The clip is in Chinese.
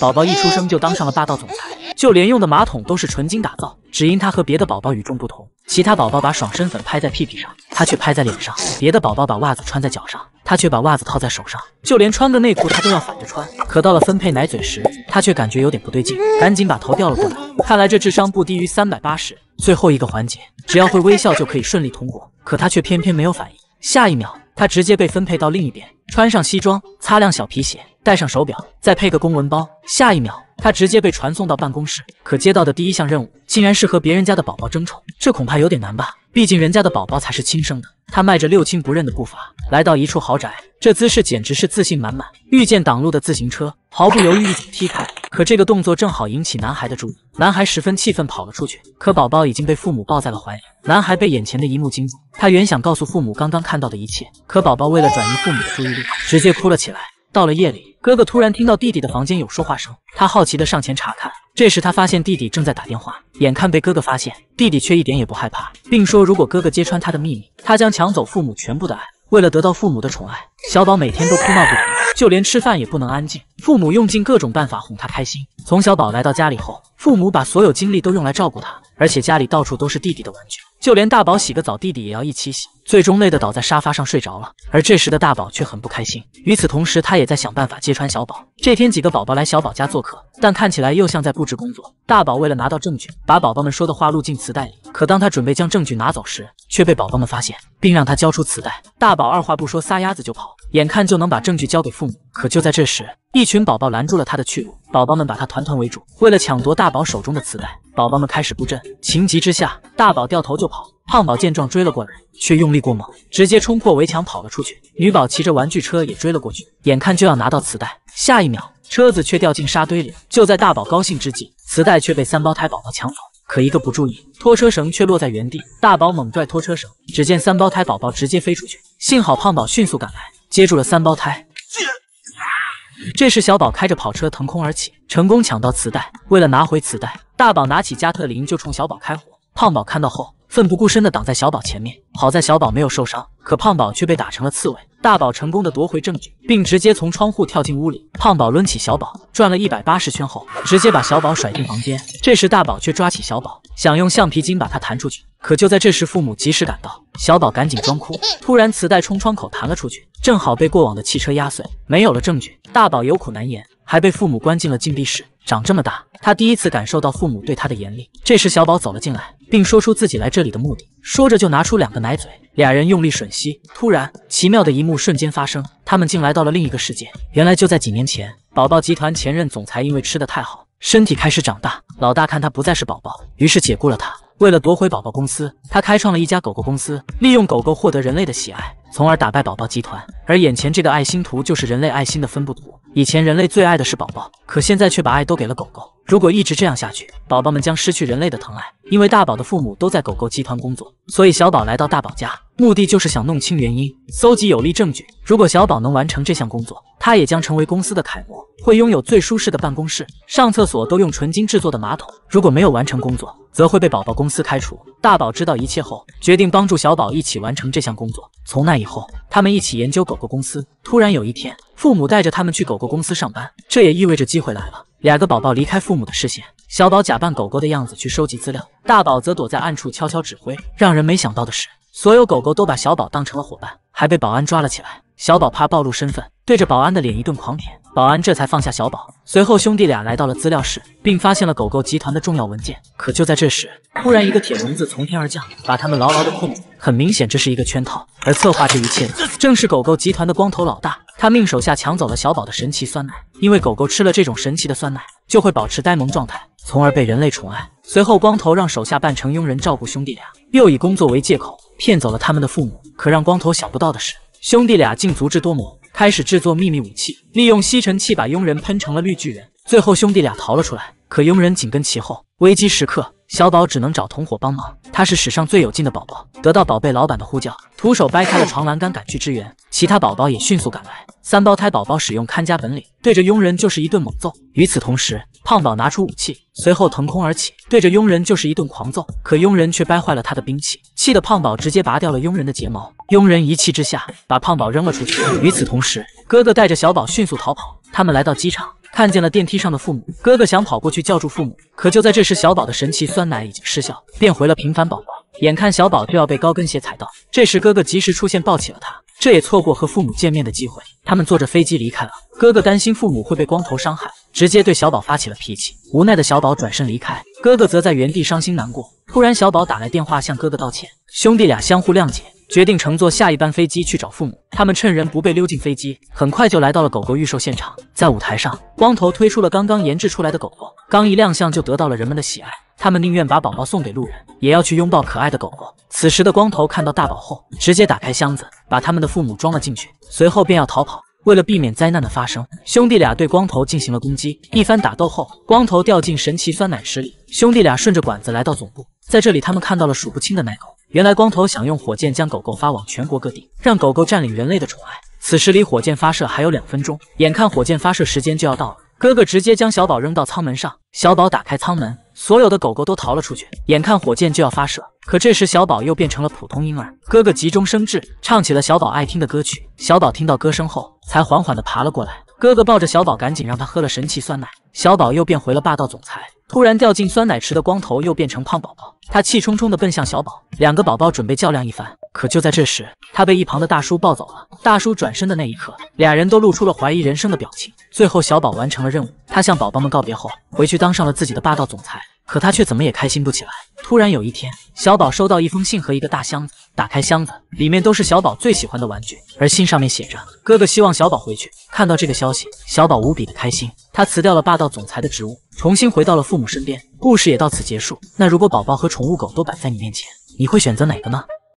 宝宝一出生就当上了霸道总裁，就连用的马桶都是纯金打造，只因他和别的宝宝与众不同。其他宝宝把爽身粉拍在屁屁上，他却拍在脸上；别的宝宝把袜子穿在脚上，他却把袜子套在手上。就连穿个内裤，他都要反着穿。可到了分配奶嘴时，他却感觉有点不对劲，赶紧把头掉了过来。看来这智商不低于三百八十。最后一个环节，只要会微笑就可以顺利通过，可他却偏偏没有反应。下一秒，他直接被分配到另一边，穿上西装，擦亮小皮鞋。戴上手表，再配个公文包，下一秒他直接被传送到办公室。可接到的第一项任务，竟然是和别人家的宝宝争宠，这恐怕有点难吧？毕竟人家的宝宝才是亲生的。他迈着六亲不认的步伐，来到一处豪宅，这姿势简直是自信满满。遇见挡路的自行车，毫不犹豫一脚踢开。可这个动作正好引起男孩的注意，男孩十分气愤，跑了出去。可宝宝已经被父母抱在了怀里，男孩被眼前的一幕惊住。他原想告诉父母刚刚看到的一切，可宝宝为了转移父母的注意力，直接哭了起来。到了夜里，哥哥突然听到弟弟的房间有说话声，他好奇的上前查看。这时，他发现弟弟正在打电话，眼看被哥哥发现，弟弟却一点也不害怕，并说：“如果哥哥揭穿他的秘密，他将抢走父母全部的爱。”为了得到父母的宠爱，小宝每天都哭闹不停。就连吃饭也不能安静，父母用尽各种办法哄他开心。从小宝来到家里后，父母把所有精力都用来照顾他，而且家里到处都是弟弟的玩具，就连大宝洗个澡，弟弟也要一起洗，最终累得倒在沙发上睡着了。而这时的大宝却很不开心。与此同时，他也在想办法揭穿小宝。这天，几个宝宝来小宝家做客，但看起来又像在布置工作。大宝为了拿到证据，把宝宝们说的话录进磁带里。可当他准备将证据拿走时，却被宝宝们发现，并让他交出磁带。大宝二话不说，撒丫子就跑。眼看就能把证据交给父母，可就在这时，一群宝宝拦住了他的去路。宝宝们把他团团围住，为了抢夺大宝手中的磁带，宝宝们开始布阵。情急之下，大宝掉头就跑。胖宝见状追了过来，却用力过猛，直接冲破围墙跑了出去。女宝骑着玩具车也追了过去，眼看就要拿到磁带，下一秒车子却掉进沙堆里。就在大宝高兴之际，磁带却被三胞胎宝宝抢走。可一个不注意，拖车绳却落在原地。大宝猛拽拖车绳，只见三胞胎宝宝直接飞出去。幸好胖宝迅速赶来。接住了三胞胎。这时，小宝开着跑车腾空而起，成功抢到磁带。为了拿回磁带，大宝拿起加特林就冲小宝开火。胖宝看到后，奋不顾身地挡在小宝前面。好在小宝没有受伤，可胖宝却被打成了刺猬。大宝成功地夺回证据，并直接从窗户跳进屋里。胖宝抡起小宝转了一百八十圈后，直接把小宝甩进房间。这时，大宝却抓起小宝，想用橡皮筋把他弹出去。可就在这时，父母及时赶到。小宝赶紧装哭，突然磁带冲窗口弹了出去，正好被过往的汽车压碎，没有了证据。大宝有苦难言，还被父母关进了禁闭室。长这么大，他第一次感受到父母对他的严厉。这时，小宝走了进来，并说出自己来这里的目的。说着就拿出两个奶嘴，俩人用力吮吸。突然，奇妙的一幕瞬间发生，他们竟来到了另一个世界。原来就在几年前，宝宝集团前任总裁因为吃的太好，身体开始长大。老大看他不再是宝宝，于是解雇了他。为了夺回宝宝公司，他开创了一家狗狗公司，利用狗狗获得人类的喜爱，从而打败宝宝集团。而眼前这个爱心图就是人类爱心的分布图。以前人类最爱的是宝宝，可现在却把爱都给了狗狗。如果一直这样下去，宝宝们将失去人类的疼爱。因为大宝的父母都在狗狗集团工作，所以小宝来到大宝家，目的就是想弄清原因，搜集有力证据。如果小宝能完成这项工作，他也将成为公司的楷模，会拥有最舒适的办公室，上厕所都用纯金制作的马桶。如果没有完成工作，则会被宝宝公司开除。大宝知道一切后，决定帮助小宝一起完成这项工作。从那以后，他们一起研究狗狗公司。突然有一天，父母带着他们去狗狗公司上班，这也意味着机会来了。两个宝宝离开父母的视线，小宝假扮狗狗的样子去收集资料，大宝则躲在暗处悄悄指挥。让人没想到的是，所有狗狗都把小宝当成了伙伴，还被保安抓了起来。小宝怕暴露身份，对着保安的脸一顿狂舔，保安这才放下小宝。随后兄弟俩来到了资料室，并发现了狗狗集团的重要文件。可就在这时，突然一个铁笼子从天而降，把他们牢牢的控制。很明显，这是一个圈套，而策划这一切的正是狗狗集团的光头老大。他命手下抢走了小宝的神奇酸奶，因为狗狗吃了这种神奇的酸奶就会保持呆萌状态，从而被人类宠爱。随后，光头让手下扮成佣人照顾兄弟俩，又以工作为借口骗走了他们的父母。可让光头想不到的是，兄弟俩竟足智多谋，开始制作秘密武器，利用吸尘器把佣人喷成了绿巨人。最后，兄弟俩逃了出来，可佣人紧跟其后。危机时刻。小宝只能找同伙帮忙，他是史上最有劲的宝宝。得到宝贝老板的呼叫，徒手掰开了床栏杆，赶去支援。其他宝宝也迅速赶来。三胞胎宝宝使用看家本领，对着佣人就是一顿猛揍。与此同时，胖宝拿出武器，随后腾空而起，对着佣人就是一顿狂揍。可佣人却掰坏了他的兵器，气得胖宝直接拔掉了佣人的睫毛。佣人一气之下，把胖宝扔了出去。与此同时，哥哥带着小宝迅速逃跑。他们来到机场。看见了电梯上的父母，哥哥想跑过去叫住父母，可就在这时，小宝的神奇酸奶已经失效，变回了平凡宝宝。眼看小宝就要被高跟鞋踩到，这时哥哥及时出现抱起了他，这也错过和父母见面的机会。他们坐着飞机离开了。哥哥担心父母会被光头伤害，直接对小宝发起了脾气。无奈的小宝转身离开，哥哥则在原地伤心难过。突然，小宝打来电话向哥哥道歉，兄弟俩相互谅解。决定乘坐下一班飞机去找父母。他们趁人不备溜进飞机，很快就来到了狗狗预售现场。在舞台上，光头推出了刚刚研制出来的狗狗，刚一亮相就得到了人们的喜爱。他们宁愿把宝宝送给路人，也要去拥抱可爱的狗狗。此时的光头看到大宝后，直接打开箱子，把他们的父母装了进去，随后便要逃跑。为了避免灾难的发生，兄弟俩对光头进行了攻击。一番打斗后，光头掉进神奇酸奶池里。兄弟俩顺着管子来到总部，在这里他们看到了数不清的奶狗。原来光头想用火箭将狗狗发往全国各地，让狗狗占领人类的宠爱。此时离火箭发射还有两分钟，眼看火箭发射时间就要到了，哥哥直接将小宝扔到舱门上。小宝打开舱门，所有的狗狗都逃了出去。眼看火箭就要发射，可这时小宝又变成了普通婴儿。哥哥急中生智，唱起了小宝爱听的歌曲。小宝听到歌声后，才缓缓地爬了过来。哥哥抱着小宝，赶紧让他喝了神奇酸奶。小宝又变回了霸道总裁。突然掉进酸奶池的光头又变成胖宝宝，他气冲冲地奔向小宝，两个宝宝准备较量一番。可就在这时，他被一旁的大叔抱走了。大叔转身的那一刻，俩人都露出了怀疑人生的表情。最后，小宝完成了任务，他向宝宝们告别后，回去当上了自己的霸道总裁。可他却怎么也开心不起来。突然有一天，小宝收到一封信和一个大箱子，打开箱子，里面都是小宝最喜欢的玩具，而信上面写着：“哥哥希望小宝回去。”看到这个消息，小宝无比的开心。他辞掉了霸道总裁的职务，重新回到了父母身边。故事也到此结束。那如果宝宝和宠物狗都摆在你面前，你会选择哪个呢？